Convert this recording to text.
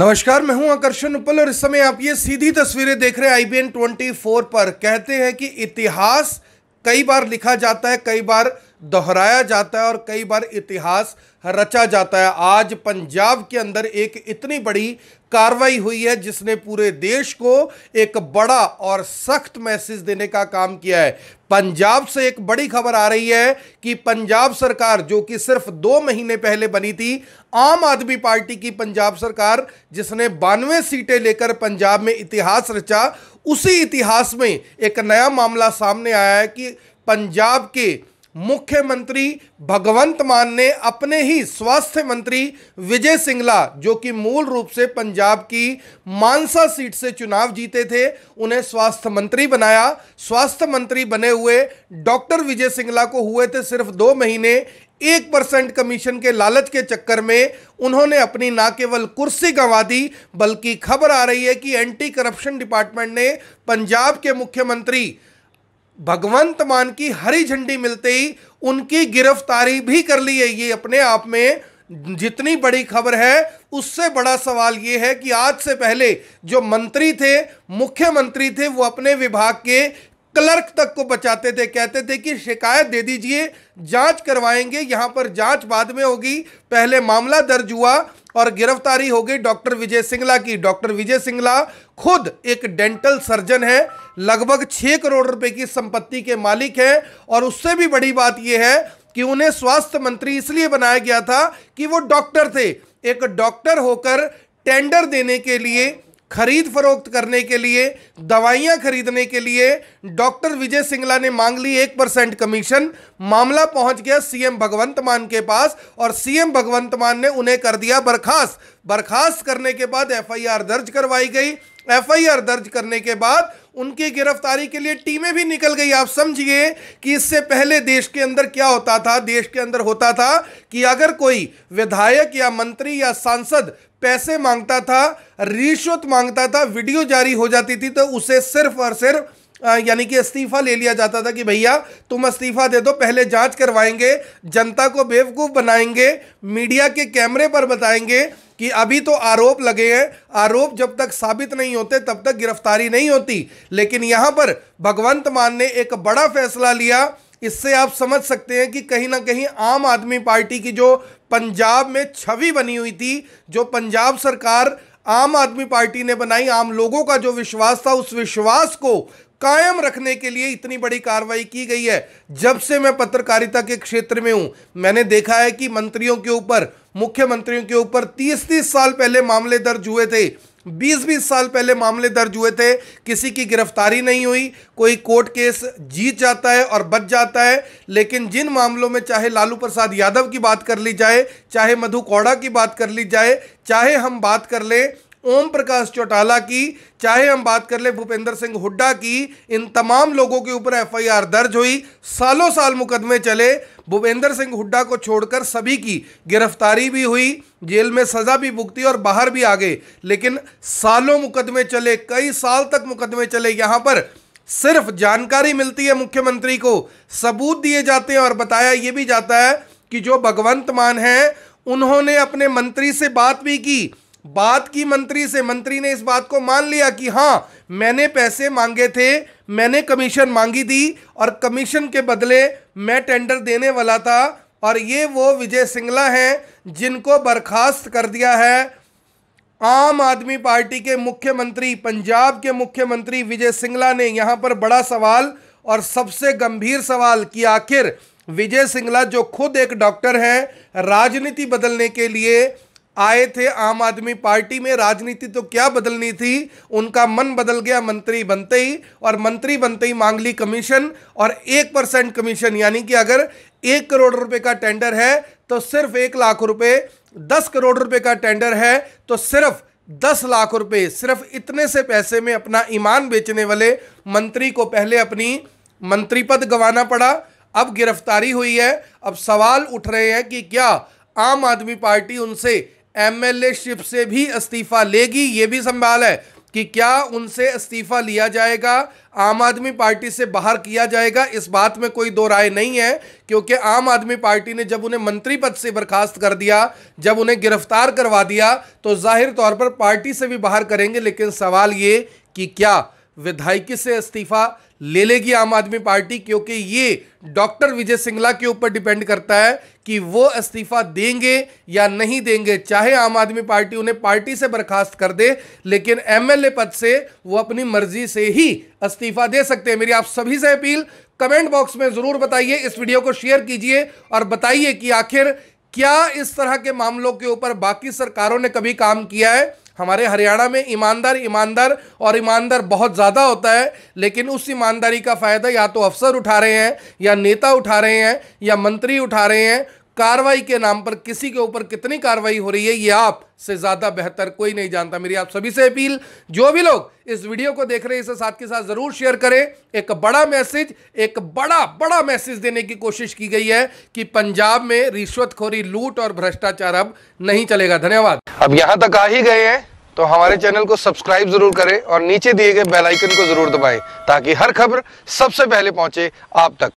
नमस्कार मैं हूं आकर्षण उपल और इस समय आप ये सीधी तस्वीरें देख रहे हैं आईबीएन 24 पर कहते हैं कि इतिहास कई बार लिखा जाता है कई बार दोहराया जाता है और कई बार इतिहास रचा जाता है आज पंजाब के अंदर एक इतनी बड़ी कार्रवाई हुई है जिसने पूरे देश को एक बड़ा और सख्त मैसेज देने का काम किया है पंजाब से एक बड़ी खबर आ रही है कि पंजाब सरकार जो कि सिर्फ दो महीने पहले बनी थी आम आदमी पार्टी की पंजाब सरकार जिसने बानवे सीटें लेकर पंजाब में इतिहास रचा उसी इतिहास में एक नया मामला सामने आया है कि पंजाब के मुख्यमंत्री भगवंत मान ने अपने ही स्वास्थ्य मंत्री विजय सिंगला जो कि मूल रूप से पंजाब की मानसा सीट से चुनाव जीते थे उन्हें स्वास्थ्य मंत्री बनाया स्वास्थ्य मंत्री बने हुए डॉक्टर विजय सिंगला को हुए थे सिर्फ दो महीने एक परसेंट कमीशन के लालच के चक्कर में उन्होंने अपनी ना केवल कुर्सी गंवा दी बल्कि खबर आ रही है कि एंटी करप्शन डिपार्टमेंट ने पंजाब के मुख्यमंत्री भगवंत मान की हरी झंडी मिलते ही उनकी गिरफ्तारी भी कर ली है ये अपने आप में जितनी बड़ी खबर है उससे बड़ा सवाल ये है कि आज से पहले जो मंत्री थे मुख्यमंत्री थे वो अपने विभाग के क्लर्क तक को बचाते थे कहते थे कि शिकायत दे दीजिए जांच करवाएंगे यहाँ पर जांच बाद में होगी पहले मामला दर्ज हुआ और गिरफ्तारी हो गई डॉक्टर विजय सिंगला की डॉक्टर विजय सिंगला खुद एक डेंटल सर्जन है लगभग छह करोड़ रुपए की संपत्ति के मालिक है और उससे भी बड़ी बात यह है कि उन्हें स्वास्थ्य मंत्री इसलिए बनाया गया था कि वो डॉक्टर थे एक डॉक्टर होकर टेंडर देने के लिए खरीद फरोख्त करने के लिए दवाइयां खरीदने के लिए डॉक्टर विजय सिंगला ने मांग ली एक परसेंट कमीशन मामला पहुंच गया सीएम भगवंत मान के पास और सीएम भगवंत मान ने उन्हें कर दिया बर्खास्त बर्खास्त करने के बाद एफआईआर दर्ज करवाई गई एफआईआर दर्ज करने के बाद उनकी गिरफ्तारी के लिए टीमें भी निकल गई आप समझिए कि इससे पहले देश के अंदर क्या होता था देश के अंदर होता था कि अगर कोई विधायक या मंत्री या सांसद पैसे मांगता था रिश्वत मांगता था वीडियो जारी हो जाती थी तो उसे सिर्फ और सिर्फ यानी कि इस्तीफा ले लिया जाता था कि भैया तुम इस्तीफा दे दो पहले जांच करवाएंगे जनता को बेवकूफ़ बनाएंगे मीडिया के कैमरे पर बताएंगे कि अभी तो आरोप लगे हैं आरोप जब तक साबित नहीं होते तब तक गिरफ्तारी नहीं होती लेकिन यहाँ पर भगवंत मान ने एक बड़ा फैसला लिया इससे आप समझ सकते हैं कि कहीं ना कहीं आम आदमी पार्टी की जो पंजाब में छवि बनी हुई थी जो पंजाब सरकार आम आदमी पार्टी ने बनाई आम लोगों का जो विश्वास था उस विश्वास को कायम रखने के लिए इतनी बड़ी कार्रवाई की गई है जब से मैं पत्रकारिता के क्षेत्र में हूं मैंने देखा है कि मंत्रियों के ऊपर मुख्यमंत्रियों के ऊपर 30-30 साल पहले मामले दर्ज हुए थे बीस बीस साल पहले मामले दर्ज हुए थे किसी की गिरफ्तारी नहीं हुई कोई कोर्ट केस जीत जाता है और बच जाता है लेकिन जिन मामलों में चाहे लालू प्रसाद यादव की बात कर ली जाए चाहे मधु कौड़ा की बात कर ली जाए चाहे हम बात कर लें ओम प्रकाश चौटाला की चाहे हम बात कर ले भूपेंद्र सिंह हुड्डा की इन तमाम लोगों के ऊपर एफआईआर दर्ज हुई सालों साल मुकदमे चले भूपेंद्र सिंह हुड्डा को छोड़कर सभी की गिरफ्तारी भी हुई जेल में सजा भी भुगती और बाहर भी आ गए लेकिन सालों मुकदमे चले कई साल तक मुकदमे चले यहाँ पर सिर्फ जानकारी मिलती है मुख्यमंत्री को सबूत दिए जाते हैं और बताया ये भी जाता है कि जो भगवंत मान हैं उन्होंने अपने मंत्री से बात भी की बात की मंत्री से मंत्री ने इस बात को मान लिया कि हाँ मैंने पैसे मांगे थे मैंने कमीशन मांगी थी और कमीशन के बदले मैं टेंडर देने वाला था और ये वो विजय सिंगला हैं जिनको बर्खास्त कर दिया है आम आदमी पार्टी के मुख्यमंत्री पंजाब के मुख्यमंत्री विजय सिंगला ने यहाँ पर बड़ा सवाल और सबसे गंभीर सवाल कि आखिर विजय सिंगला जो खुद एक डॉक्टर हैं राजनीति बदलने के लिए आए थे आम आदमी पार्टी में राजनीति तो क्या बदलनी थी उनका मन बदल गया मंत्री बनते ही और मंत्री बनते ही मांग ली कमीशन और एक परसेंट कमीशन यानी कि अगर एक करोड़ रुपए का टेंडर है तो सिर्फ एक लाख रुपए दस करोड़ रुपए का टेंडर है तो सिर्फ दस लाख रुपए सिर्फ इतने से पैसे में अपना ईमान बेचने वाले मंत्री को पहले अपनी मंत्री पद गंवाना पड़ा अब गिरफ्तारी हुई है अब सवाल उठ रहे हैं कि क्या आम आदमी पार्टी उनसे एमएलए शिप से भी इस्तीफा लेगी ये भी संभाल है कि क्या उनसे इस्तीफा लिया जाएगा आम आदमी पार्टी से बाहर किया जाएगा इस बात में कोई दो राय नहीं है क्योंकि आम आदमी पार्टी ने जब उन्हें मंत्री पद से बर्खास्त कर दिया जब उन्हें गिरफ्तार करवा दिया तो जाहिर तौर पर पार्टी से भी बाहर करेंगे लेकिन सवाल ये कि क्या विधायकी से इस्तीफा ले लेगी आम आदमी पार्टी क्योंकि ये डॉक्टर विजय सिंगला के ऊपर डिपेंड करता है कि वो इस्तीफा देंगे या नहीं देंगे चाहे आम आदमी पार्टी उन्हें पार्टी से बर्खास्त कर दे लेकिन एमएलए पद से वो अपनी मर्जी से ही इस्तीफा दे सकते हैं मेरी आप सभी से अपील कमेंट बॉक्स में ज़रूर बताइए इस वीडियो को शेयर कीजिए और बताइए कि आखिर क्या इस तरह के मामलों के ऊपर बाकी सरकारों ने कभी काम किया है हमारे हरियाणा में ईमानदार ईमानदार और ईमानदार बहुत ज़्यादा होता है लेकिन उस ईमानदारी का फ़ायदा या तो अफसर उठा रहे हैं या नेता उठा रहे हैं या मंत्री उठा रहे हैं कार्रवाई के नाम पर किसी के ऊपर कितनी कार्रवाई हो रही है ये आप से ज़्यादा बेहतर कोई नहीं जानता मेरी आप सभी से अपील जो भी लोग इस वीडियो को देख रहे हैं इसे साथ के साथ ज़रूर शेयर करें एक बड़ा मैसेज एक बड़ा बड़ा मैसेज देने की कोशिश की गई है कि पंजाब में रिश्वतखोरी लूट और भ्रष्टाचार अब नहीं चलेगा धन्यवाद अब यहां तक आ ही गए हैं तो हमारे चैनल को सब्सक्राइब जरूर करें और नीचे दिए गए बेलाइकन को जरूर दबाए ताकि हर खबर सबसे पहले पहुंचे आप तक